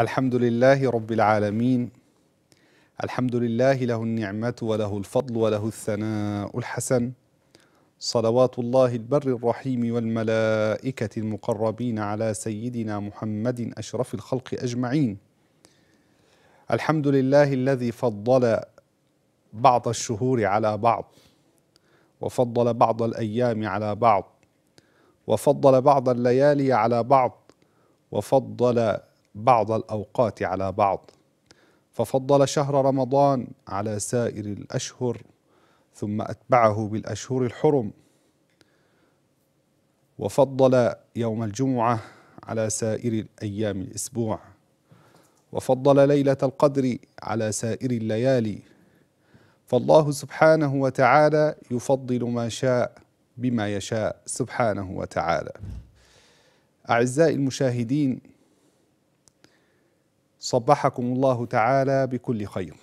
الحمد لله رب العالمين الحمد لله له النعمة وله الفضل وله الثناء الحسن صلوات الله البر الرحيم والملائكة المقربين على سيدنا محمد أشرف الخلق أجمعين الحمد لله الذي فضل بعض الشهور على بعض وفضل بعض الأيام على بعض وفضل بعض الليالي على بعض وفضل بعض الاوقات على بعض ففضل شهر رمضان على سائر الاشهر ثم اتبعه بالاشهر الحرم وفضل يوم الجمعه على سائر ايام الاسبوع وفضل ليله القدر على سائر الليالي فالله سبحانه وتعالى يفضل ما شاء بما يشاء سبحانه وتعالى اعزائي المشاهدين صبحكم الله تعالى بكل خير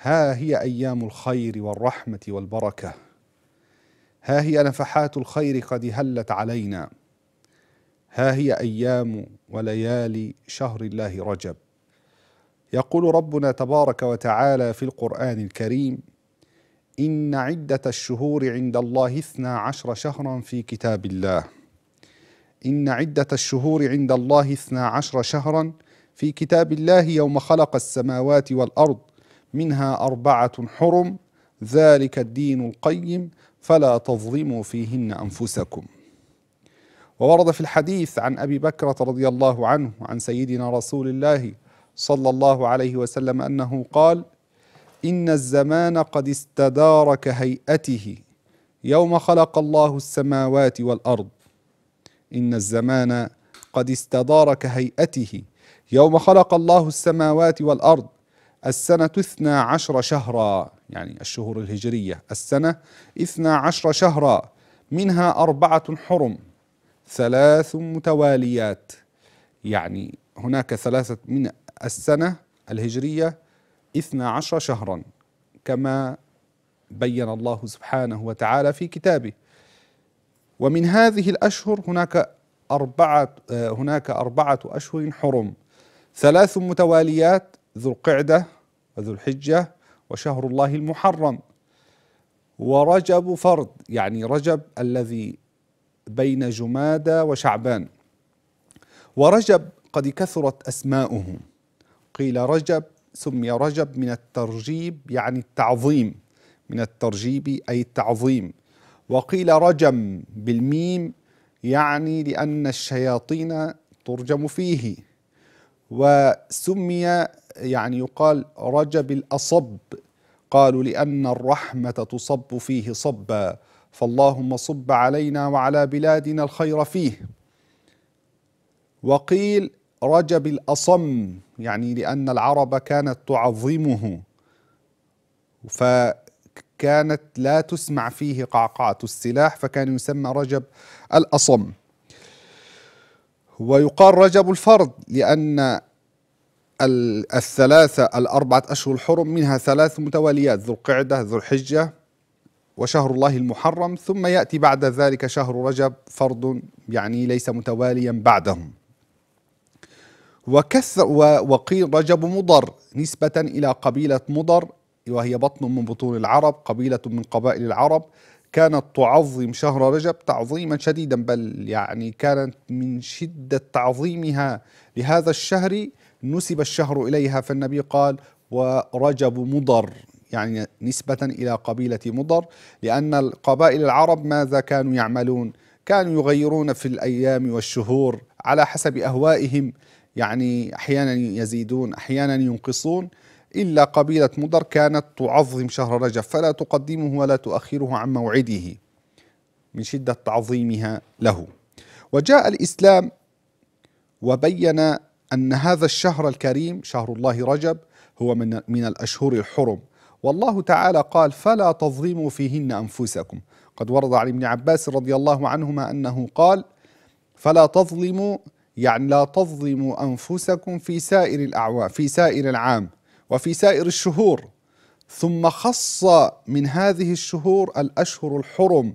ها هي ايام الخير والرحمه والبركه ها هي نفحات الخير قد هلت علينا ها هي ايام وليالي شهر الله رجب يقول ربنا تبارك وتعالى في القران الكريم ان عده الشهور عند الله اثنا عشر شهرا في كتاب الله إن عدة الشهور عند الله اثنا عشر شهرا في كتاب الله يوم خلق السماوات والأرض منها أربعة حرم ذلك الدين القيم فلا تظلموا فيهن أنفسكم وورد في الحديث عن أبي بكرة رضي الله عنه عن سيدنا رسول الله صلى الله عليه وسلم أنه قال إن الزمان قد استدار كهيئته يوم خلق الله السماوات والأرض إن الزمان قد استدار كهيئته يوم خلق الله السماوات والأرض السنة اثنا عشر شهرا يعني الشهور الهجرية السنة اثنا عشر شهرا منها أربعة حرم ثلاث متواليات يعني هناك ثلاثة من السنة الهجرية اثنا عشر شهرا كما بين الله سبحانه وتعالى في كتابه ومن هذه الأشهر هناك أربعة آه، هناك أربعة أشهر حرم ثلاث متواليات ذو القعدة وذو الحجة وشهر الله المحرم ورجب فرد يعني رجب الذي بين جمادى وشعبان ورجب قد كثرت أسماؤه قيل رجب سمي رجب من الترجيب يعني التعظيم من الترجيب أي التعظيم وقيل رجم بالميم يعني لأن الشياطين ترجم فيه وسمي يعني يقال رجب الأصب قالوا لأن الرحمة تصب فيه صبا فاللهم صب علينا وعلى بلادنا الخير فيه وقيل رجب الأصم يعني لأن العرب كانت تعظمه ف كانت لا تسمع فيه قعقعة السلاح فكان يسمى رجب الأصم ويقال رجب الفرض لأن الثلاثة الأربعة أشهر الحرم منها ثلاث متواليات ذو القعدة ذو الحجة وشهر الله المحرم ثم يأتي بعد ذلك شهر رجب فرض يعني ليس متواليا بعدهم وكثر وقيل رجب مضر نسبة إلى قبيلة مضر وهي بطن من بطون العرب قبيلة من قبائل العرب كانت تعظم شهر رجب تعظيما شديدا بل يعني كانت من شدة تعظيمها لهذا الشهر نسب الشهر إليها فالنبي قال ورجب مضر يعني نسبة إلى قبيلة مضر لأن القبائل العرب ماذا كانوا يعملون كانوا يغيرون في الأيام والشهور على حسب أهوائهم يعني أحيانا يزيدون أحيانا ينقصون إلا قبيلة مضر كانت تعظم شهر رجب فلا تقدمه ولا تؤخره عن موعده من شدة تعظيمها له وجاء الإسلام وبين أن هذا الشهر الكريم شهر الله رجب هو من, من الأشهر الحرم والله تعالى قال فلا تظلموا فيهن أنفسكم قد ورد عن ابن عباس رضي الله عنهما أنه قال فلا تظلموا يعني لا تظلموا أنفسكم في سائر الأعوام في سائر العام وفي سائر الشهور ثم خص من هذه الشهور الاشهر الحرم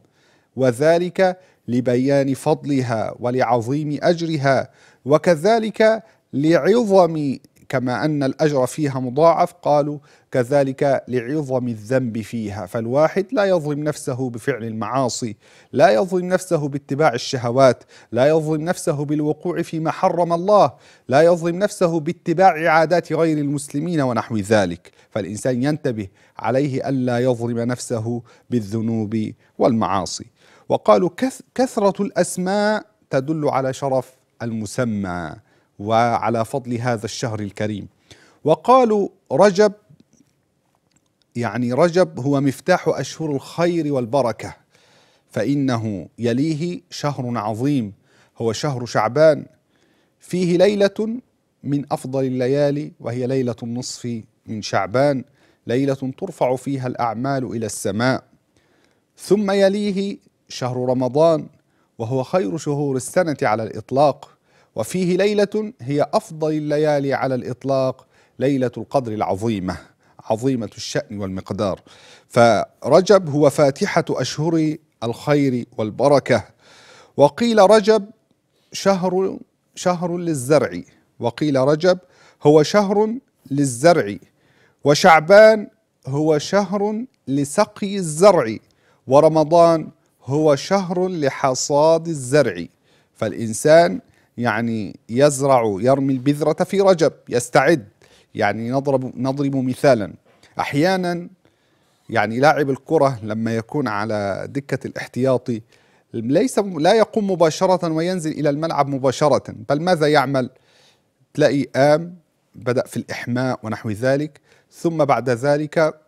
وذلك لبيان فضلها ولعظيم اجرها وكذلك لعظم كما أن الأجر فيها مضاعف قالوا كذلك لعظم الذنب فيها فالواحد لا يظلم نفسه بفعل المعاصي لا يظلم نفسه باتباع الشهوات لا يظلم نفسه بالوقوع فيما حرم الله لا يظلم نفسه باتباع عادات غير المسلمين ونحو ذلك فالإنسان ينتبه عليه ألا يظلم نفسه بالذنوب والمعاصي وقالوا كثرة الأسماء تدل على شرف المسمى وعلى فضل هذا الشهر الكريم وقالوا رجب يعني رجب هو مفتاح أشهر الخير والبركة فإنه يليه شهر عظيم هو شهر شعبان فيه ليلة من أفضل الليالي وهي ليلة النصف من شعبان ليلة ترفع فيها الأعمال إلى السماء ثم يليه شهر رمضان وهو خير شهور السنة على الإطلاق وفيه ليلة هي أفضل الليالي على الإطلاق ليلة القدر العظيمة عظيمة الشأن والمقدار فرجب هو فاتحة أشهر الخير والبركة وقيل رجب شهر شهر للزرع وقيل رجب هو شهر للزرع وشعبان هو شهر لسقي الزرع ورمضان هو شهر لحصاد الزرع فالإنسان يعني يزرع يرمي البذرة في رجب يستعد يعني نضرب نضرب مثالا أحيانا يعني لاعب الكرة لما يكون على دكة الاحتياطي ليس لا يقوم مباشرة وينزل إلى الملعب مباشرة بل ماذا يعمل تلاقي آم بدأ في الإحماء ونحو ذلك ثم بعد ذلك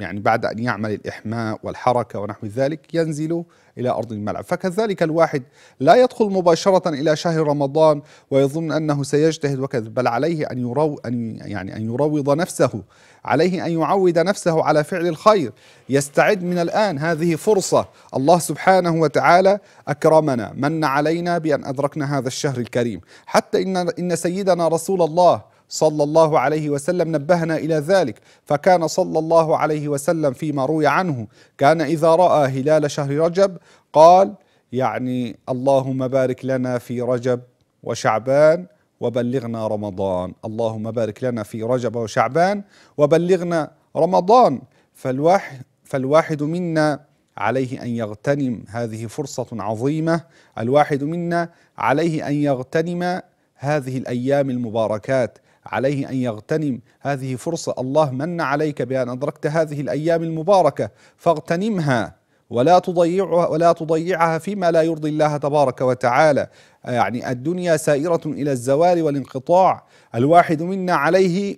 يعني بعد أن يعمل الإحماء والحركة ونحو ذلك ينزل إلى أرض الملعب فكذلك الواحد لا يدخل مباشرة إلى شهر رمضان ويظن أنه سيجتهد وكذا بل عليه أن, يرو أن, يعني أن يروض نفسه عليه أن يعود نفسه على فعل الخير يستعد من الآن هذه فرصة الله سبحانه وتعالى أكرمنا من علينا بأن أدركنا هذا الشهر الكريم حتى إن, إن سيدنا رسول الله صلى الله عليه وسلم نبهنا إلى ذلك فكان صلى الله عليه وسلم فيما روي عنه كان إذا رأى هلال شهر رجب قال يعني اللهم بارك لنا في رجب وشعبان وبلغنا رمضان اللهم بارك لنا في رجب وشعبان وبلغنا رمضان فالواحد, فالواحد منا عليه أن يغتنم هذه فرصة عظيمة الواحد منا عليه أن يغتنم هذه الأيام المباركات عليه ان يغتنم هذه فرصه الله من عليك بان ادركت هذه الايام المباركه فاغتنمها ولا تضيعها ولا تضيعها فيما لا يرضي الله تبارك وتعالى يعني الدنيا سائره الى الزوال والانقطاع الواحد منا عليه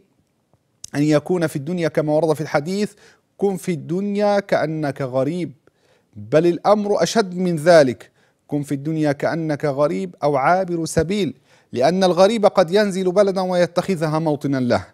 ان يكون في الدنيا كما ورد في الحديث كن في الدنيا كانك غريب بل الامر اشد من ذلك كن في الدنيا كانك غريب او عابر سبيل لأن الغريب قد ينزل بلدا ويتخذها موطنا له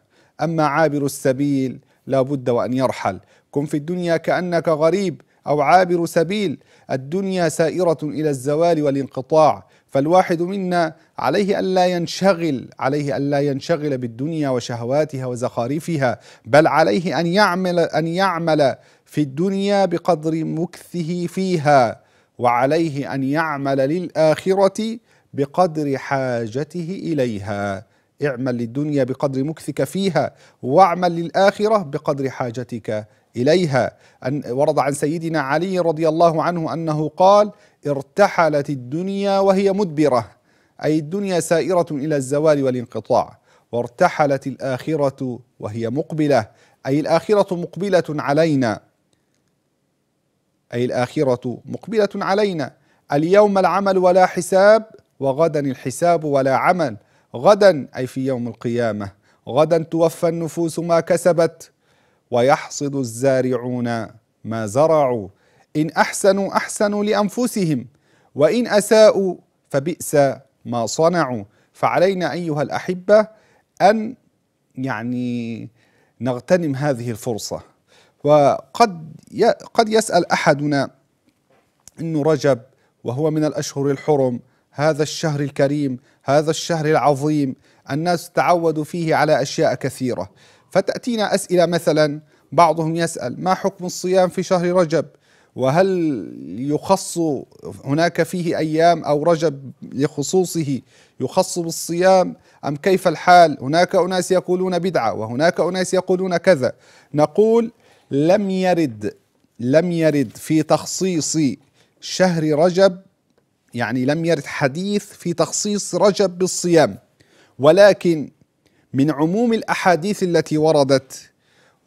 أما عابر السبيل لا بد وأن يرحل كن في الدنيا كأنك غريب أو عابر سبيل الدنيا سائرة إلى الزوال والانقطاع فالواحد منا عليه ألا ينشغل عليه ألا ينشغل بالدنيا وشهواتها وزخارفها بل عليه أن يعمل أن يعمل في الدنيا بقدر مكثه فيها وعليه أن يعمل للآخرة بقدر حاجته اليها اعمل للدنيا بقدر مكثك فيها واعمل للاخره بقدر حاجتك اليها أن ورد عن سيدنا علي رضي الله عنه انه قال ارتحلت الدنيا وهي مدبره اي الدنيا سائره الى الزوال والانقطاع وارتحلت الاخره وهي مقبله اي الاخره مقبله علينا اي الاخره مقبله علينا اليوم العمل ولا حساب وغدا الحساب ولا عمل غدا أي في يوم القيامة غدا توفى النفوس ما كسبت ويحصد الزارعون ما زرعوا إن أحسنوا أحسنوا لأنفسهم وإن أساءوا فبئس ما صنعوا فعلينا أيها الأحبة أن يعني نغتنم هذه الفرصة وقد قد يسأل أحدنا أنه رجب وهو من الأشهر الحرم هذا الشهر الكريم هذا الشهر العظيم الناس تعودوا فيه على اشياء كثيره فتاتينا اسئله مثلا بعضهم يسال ما حكم الصيام في شهر رجب وهل يخص هناك فيه ايام او رجب لخصوصه يخص بالصيام ام كيف الحال هناك اناس يقولون بدعه وهناك اناس يقولون كذا نقول لم يرد لم يرد في تخصيص شهر رجب يعني لم يرد حديث في تخصيص رجب بالصيام ولكن من عموم الأحاديث التي وردت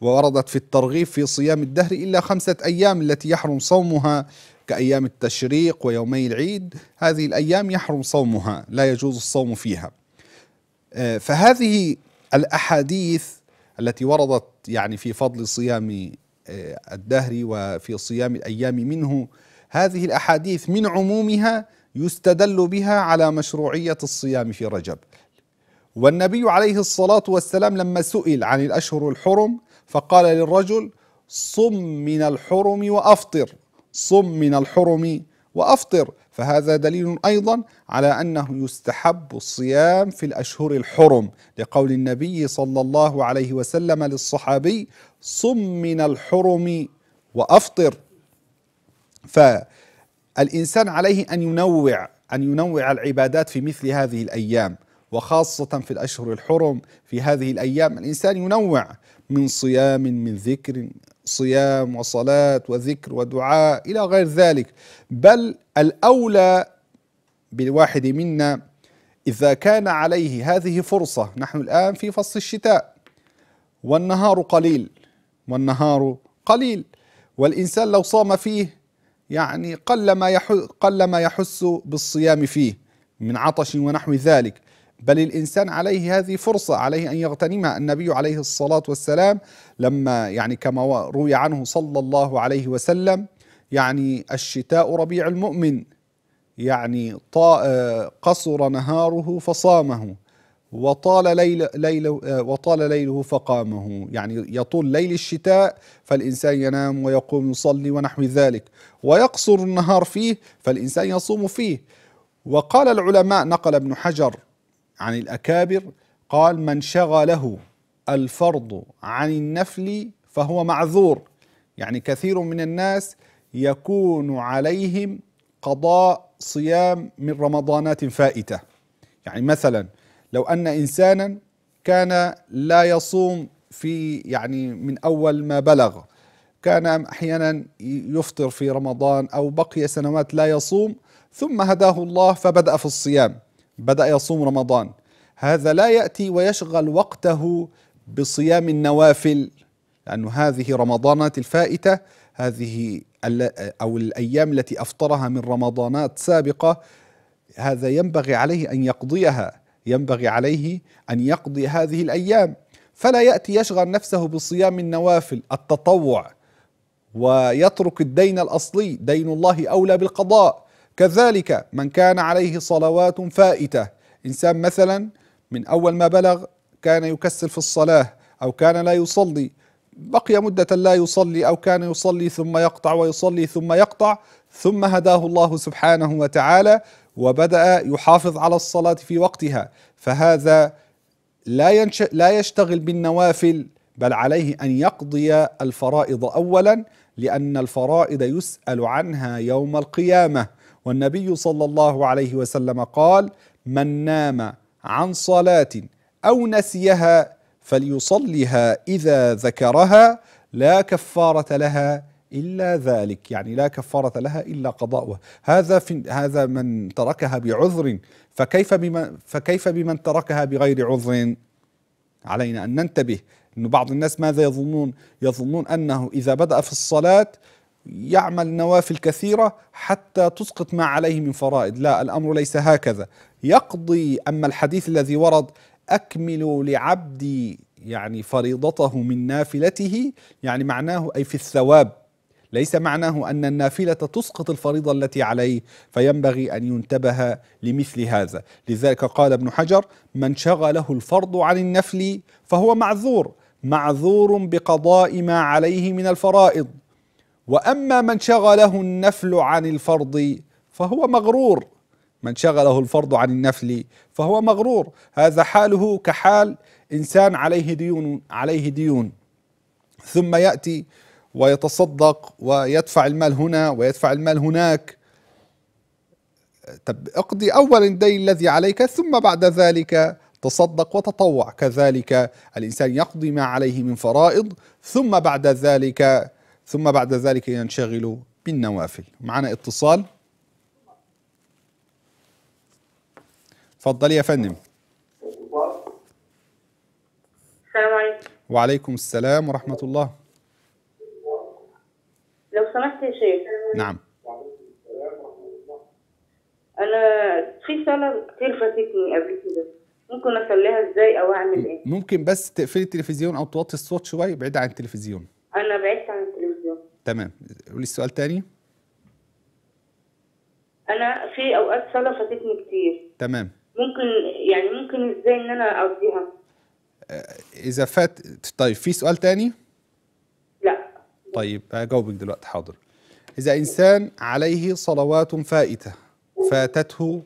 ووردت في الترغيب في صيام الدهر إلا خمسة أيام التي يحرم صومها كأيام التشريق ويومي العيد هذه الأيام يحرم صومها لا يجوز الصوم فيها آه، فهذه الأحاديث التي وردت يعني في فضل صيام آه، الدهر وفي صيام الأيام منه هذه الاحاديث من عمومها يستدل بها على مشروعيه الصيام في رجب والنبي عليه الصلاه والسلام لما سئل عن الاشهر الحرم فقال للرجل صم من الحرم وافطر صم من الحرم وافطر فهذا دليل ايضا على انه يستحب الصيام في الاشهر الحرم لقول النبي صلى الله عليه وسلم للصحابي صم من الحرم وافطر فالإنسان عليه أن ينوع أن ينوع العبادات في مثل هذه الأيام وخاصة في الأشهر الحرم في هذه الأيام الإنسان ينوع من صيام من ذكر صيام وصلاة وذكر ودعاء إلى غير ذلك بل الأولى بالواحد منا إذا كان عليه هذه فرصة نحن الآن في فصل الشتاء والنهار قليل والنهار قليل والإنسان لو صام فيه يعني قل ما يحس قل ما يحس بالصيام فيه من عطش ونحو ذلك بل الانسان عليه هذه فرصه عليه ان يغتنمها النبي عليه الصلاه والسلام لما يعني كما روي عنه صلى الله عليه وسلم يعني الشتاء ربيع المؤمن يعني قصر نهاره فصامه وطال ليل ليل وطال ليله فقامه يعني يطول ليل الشتاء فالإنسان ينام ويقوم يصلي ونحو ذلك ويقصر النهار فيه فالإنسان يصوم فيه وقال العلماء نقل ابن حجر عن الأكابر قال من شغله الفرض عن النفل فهو معذور يعني كثير من الناس يكون عليهم قضاء صيام من رمضانات فائته يعني مثلا لو أن إنسانا كان لا يصوم في يعني من أول ما بلغ كان أحيانا يفطر في رمضان أو بقي سنوات لا يصوم ثم هداه الله فبدأ في الصيام بدأ يصوم رمضان هذا لا يأتي ويشغل وقته بصيام النوافل لأن هذه رمضانات الفائتة هذه أو الأيام التي أفطرها من رمضانات سابقة هذا ينبغي عليه أن يقضيها ينبغي عليه ان يقضي هذه الايام فلا ياتي يشغل نفسه بصيام النوافل التطوع ويترك الدين الاصلي دين الله اولى بالقضاء كذلك من كان عليه صلوات فائته انسان مثلا من اول ما بلغ كان يكسل في الصلاه او كان لا يصلي بقي مدة لا يصلي أو كان يصلي ثم يقطع ويصلي ثم يقطع ثم هداه الله سبحانه وتعالى وبدأ يحافظ على الصلاة في وقتها فهذا لا, ينش... لا يشتغل بالنوافل بل عليه أن يقضي الفرائض أولا لأن الفرائض يسأل عنها يوم القيامة والنبي صلى الله عليه وسلم قال من نام عن صلاة أو نسيها فليصلها إذا ذكرها لا كفارة لها إلا ذلك يعني لا كفارة لها إلا قضاؤها هذا في هذا من تركها بعذر فكيف بمن فكيف بمن تركها بغير عذر علينا أن ننتبه أن بعض الناس ماذا يظنون يظنون أنه إذا بدأ في الصلاة يعمل نوافل كثيرة حتى تسقط ما عليه من فرائض لا الأمر ليس هكذا يقضي أما الحديث الذي ورد أكملوا لعبدي يعني فريضته من نافلته يعني معناه أي في الثواب ليس معناه أن النافلة تسقط الفريضة التي عليه فينبغي أن ينتبه لمثل هذا لذلك قال ابن حجر من شغله الفرض عن النفل فهو معذور معذور بقضاء ما عليه من الفرائض واما من شغله النفل عن الفرض فهو مغرور من شغله الفرض عن النفل فهو مغرور هذا حاله كحال انسان عليه ديون عليه ديون ثم ياتي ويتصدق ويدفع المال هنا ويدفع المال هناك طب اقضي اولا الدين الذي عليك ثم بعد ذلك تصدق وتطوع كذلك الانسان يقضي ما عليه من فرائض ثم بعد ذلك ثم بعد ذلك ينشغل بالنوافل معنا اتصال تفضلي يا فندم السلام عليكم وعليكم السلام ورحمه الله لو سمحت يا شيخ نعم انا في صلاه كتير فاتتني قبل كده ممكن اصليها ازاي او اعمل ايه ممكن بس تقفلي التلفزيون او توطي الصوت شويه بعيد عن التلفزيون انا بعدت عن التلفزيون تمام قولي السؤال تاني انا في اوقات صلاه فاتتني كتير تمام ممكن يعني ممكن ازاي ان انا اقضيها آه، اذا فات طيب في سؤال تاني طيب هجاوبك دلوقتي حاضر إذا إنسان عليه صلوات فائتة فاتته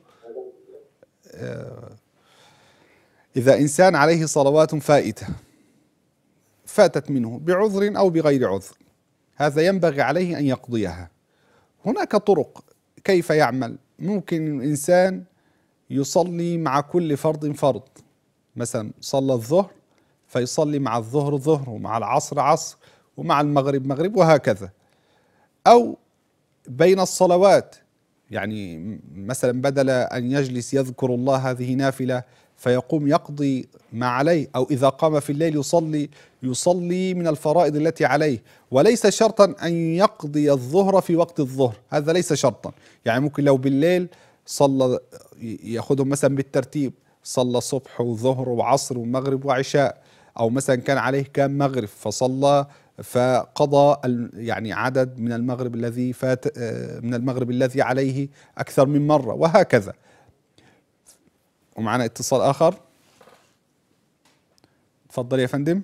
آه، إذا إنسان عليه صلوات فائتة فاتت منه بعذر أو بغير عذر هذا ينبغي عليه أن يقضيها هناك طرق كيف يعمل ممكن الإنسان يصلي مع كل فرض فرض مثلا صلى الظهر فيصلي مع الظهر ظهر ومع العصر عصر ومع المغرب مغرب وهكذا أو بين الصلوات يعني مثلا بدل أن يجلس يذكر الله هذه نافلة فيقوم يقضي ما عليه أو إذا قام في الليل يصلي يصلي من الفرائض التي عليه وليس شرطا أن يقضي الظهر في وقت الظهر هذا ليس شرطا يعني ممكن لو بالليل صلى ياخذهم مثلا بالترتيب صلى صبح وظهر وعصر ومغرب وعشاء أو مثلا كان عليه كام مغرب فصلى فقضى يعني عدد من المغرب الذي فات آه، من المغرب الذي عليه اكثر من مره وهكذا ومعنا اتصال اخر تفضل يا فندم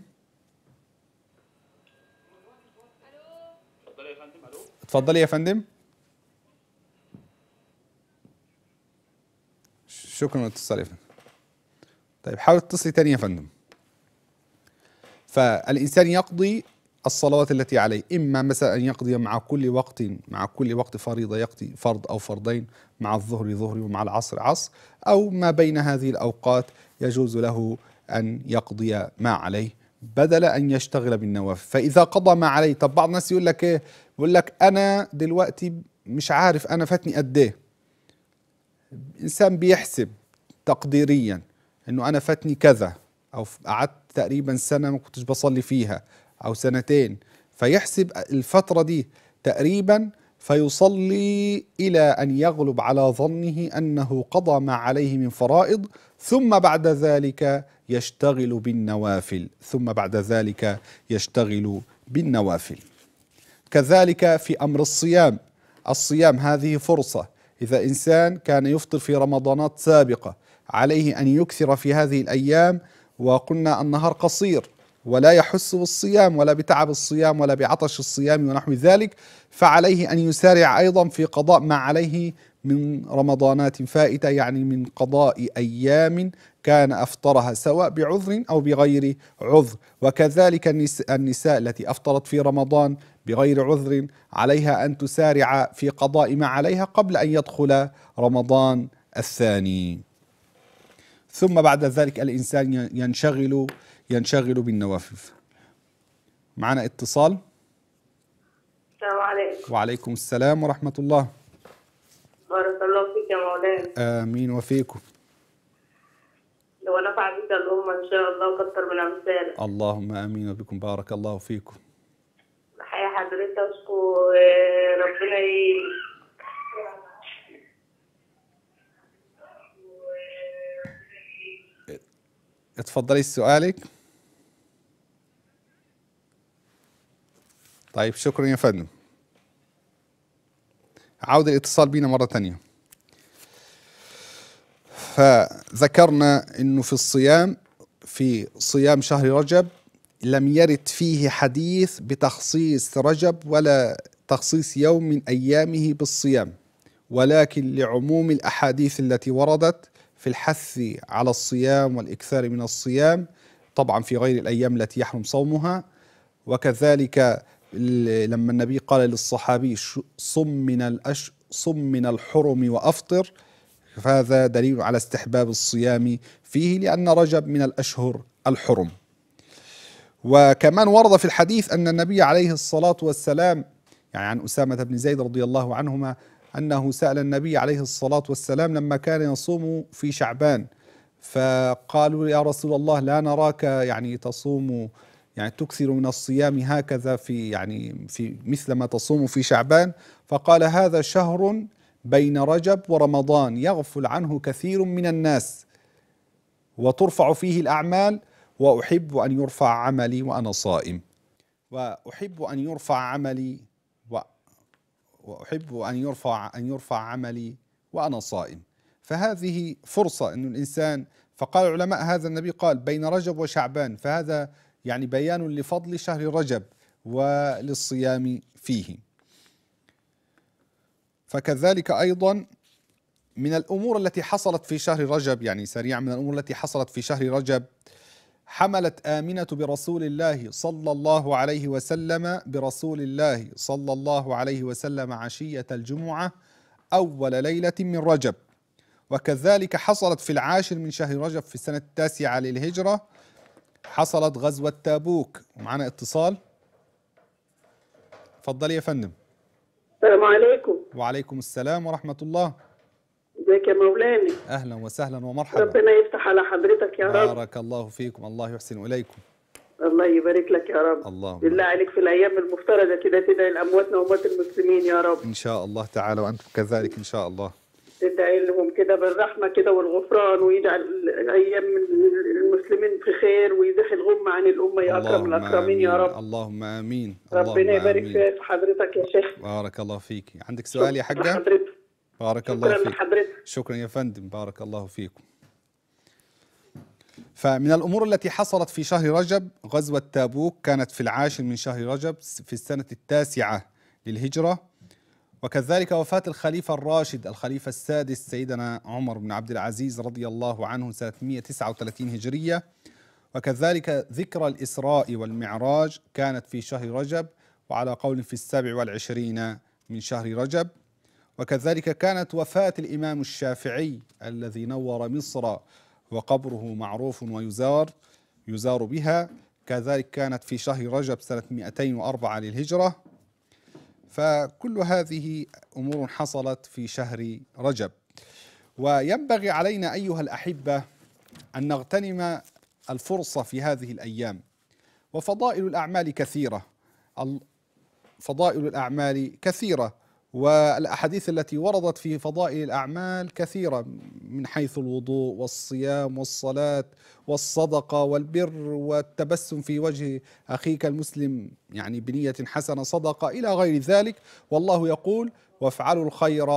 تفضلي يا فندم شكرا اتصال يا فندم طيب حاول تتصلي تاني يا فندم فالإنسان يقضي الصلوات التي عليه إما مثلا أن يقضي مع كل وقت مع كل وقت فريضة يقضي فرض أو فرضين مع الظهر ظهر ومع العصر عصر أو ما بين هذه الأوقات يجوز له أن يقضي ما عليه بدل أن يشتغل بالنوافل فإذا قضى ما عليه طب بعض الناس يقول لك إيه يقول لك أنا دلوقتي مش عارف أنا فاتني قد إيه إنسان بيحسب تقديريا إنه أنا فاتني كذا أو قعدت تقريبا سنة ما كنتش بصلي فيها أو سنتين فيحسب الفترة دي تقريبا فيصلي إلى أن يغلب على ظنه أنه قضى ما عليه من فرائض ثم بعد ذلك يشتغل بالنوافل ثم بعد ذلك يشتغل بالنوافل كذلك في أمر الصيام الصيام هذه فرصة إذا إنسان كان يفطر في رمضانات سابقة عليه أن يكثر في هذه الأيام وقلنا النهار قصير ولا يحس بالصيام ولا بتعب الصيام ولا بعطش الصيام ونحو ذلك فعليه ان يسارع ايضا في قضاء ما عليه من رمضانات فائته يعني من قضاء ايام كان افطرها سواء بعذر او بغير عذر وكذلك النساء التي افطرت في رمضان بغير عذر عليها ان تسارع في قضاء ما عليها قبل ان يدخل رمضان الثاني ثم بعد ذلك الانسان ينشغل ينشغل بالنوافذ معنا اتصال السلام عليكم وعليكم السلام ورحمة الله بارك الله فيك يا مولانا آمين وفيكم ونفع بك الأمة إن شاء الله وكثر من أمثالك اللهم آمين وبكم بارك الله فيكم الحقيقة حضرتك وربنا آه، ي... اتفضلي سؤالك طيب شكرا يا فندم عاود الاتصال بينا مرة ثانية فذكرنا انه في الصيام في صيام شهر رجب لم يرد فيه حديث بتخصيص رجب ولا تخصيص يوم من ايامه بالصيام ولكن لعموم الاحاديث التي وردت في الحث على الصيام والاكثار من الصيام طبعا في غير الايام التي يحرم صومها وكذلك لما النبي قال للصحابي صم من الأش صم من الحرم وأفطر فهذا دليل على استحباب الصيام فيه لأن رجب من الأشهر الحرم وكمان ورد في الحديث أن النبي عليه الصلاة والسلام يعني عن أسامة بن زيد رضي الله عنهما أنه سأل النبي عليه الصلاة والسلام لما كان يصوم في شعبان فقالوا يا رسول الله لا نراك يعني تصوم يعني تكثر من الصيام هكذا في يعني في مثل ما تصوم في شعبان فقال هذا شهر بين رجب ورمضان يغفل عنه كثير من الناس وترفع فيه الأعمال وأحب أن يرفع عملي وأنا صائم وأحب أن يرفع عملي وأحب أن يرفع أن يرفع عملي وأنا صائم فهذه فرصة أن الإنسان فقال العلماء هذا النبي قال بين رجب وشعبان فهذا يعني بيان لفضل شهر رجب وللصيام فيه فكذلك أيضا من الأمور التي حصلت في شهر رجب يعني سريعا من الأمور التي حصلت في شهر رجب حملت آمنة برسول الله صلى الله عليه وسلم برسول الله صلى الله عليه وسلم عشية الجمعة أول ليلة من رجب وكذلك حصلت في العاشر من شهر رجب في السنة التاسعة للهجرة حصلت غزوة تابوك ومعنا اتصال اتفضل يا فندم السلام عليكم وعليكم السلام ورحمة الله ازيك يا مولانا اهلا وسهلا ومرحبا ربنا يفتح على حضرتك يا رب بارك الله فيكم الله يحسن اليكم الله يبارك لك يا رب الله بالله عليك في الايام المفترضه كده تدعي لامواتنا واموات المسلمين يا رب ان شاء الله تعالى وانتم كذلك ان شاء الله تدعي لهم كده بالرحمه كده والغفران ويجعل الايام المسلمين في خير ويزيح الغمة عن الأمة يا أكرم الأكرمين يا رب اللهم آمين ربنا يبارك في حضرتك يا شيخ بارك الله فيك عندك سؤال يا حاجة بارك الله فيك لحضرتك. شكرا يا فندم بارك الله فيكم فمن الأمور التي حصلت في شهر رجب غزوة تابوك كانت في العاشر من شهر رجب في السنة التاسعة للهجرة وكذلك وفاة الخليفة الراشد الخليفة السادس سيدنا عمر بن عبد العزيز رضي الله عنه سنة 139 هجرية وكذلك ذكرى الإسراء والمعراج كانت في شهر رجب وعلى قول في السابع والعشرين من شهر رجب وكذلك كانت وفاة الإمام الشافعي الذي نور مصر وقبره معروف ويزار يزار بها كذلك كانت في شهر رجب سنة 204 للهجرة فكل هذه امور حصلت في شهر رجب وينبغي علينا ايها الاحبه ان نغتنم الفرصه في هذه الايام وفضائل الاعمال كثيره فضائل الاعمال كثيره والاحاديث التي وردت في فضائل الاعمال كثيره من حيث الوضوء والصيام والصلاه والصدقه والبر والتبسم في وجه اخيك المسلم يعني بنيه حسنه صدقه الى غير ذلك والله يقول وافعلوا الخير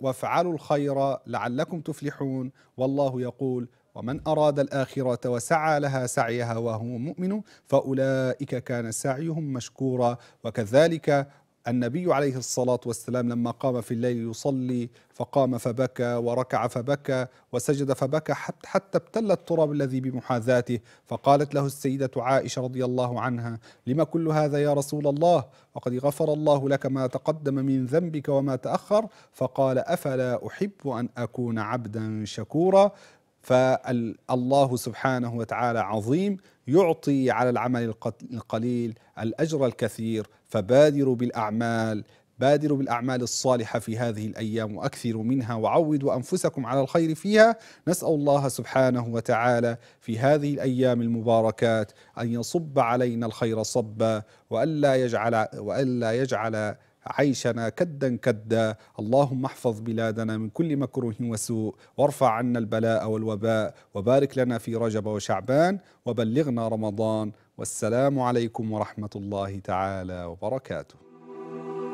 وافعلوا الخير لعلكم تفلحون والله يقول ومن أراد الآخرة وسعى لها سعيها وهو مؤمن فأولئك كان سعيهم مشكورا وكذلك النبي عليه الصلاة والسلام لما قام في الليل يصلي فقام فبكى وركع فبكى وسجد فبكى حتى, حتى ابتل التراب الذي بمحاذاته فقالت له السيدة عائشة رضي الله عنها لما كل هذا يا رسول الله وقد غفر الله لك ما تقدم من ذنبك وما تأخر فقال أفلا أحب أن أكون عبدا شكورا فالله سبحانه وتعالى عظيم يعطي على العمل القليل الاجر الكثير فبادروا بالاعمال بادروا بالاعمال الصالحه في هذه الايام واكثروا منها وعودوا انفسكم على الخير فيها نسال الله سبحانه وتعالى في هذه الايام المباركات ان يصب علينا الخير صبا والا يجعل والا يجعل عيشنا كدا كدا اللهم احفظ بلادنا من كل مكروه وسوء وارفع عنا البلاء والوباء وبارك لنا في رجب وشعبان وبلغنا رمضان والسلام عليكم ورحمة الله تعالى وبركاته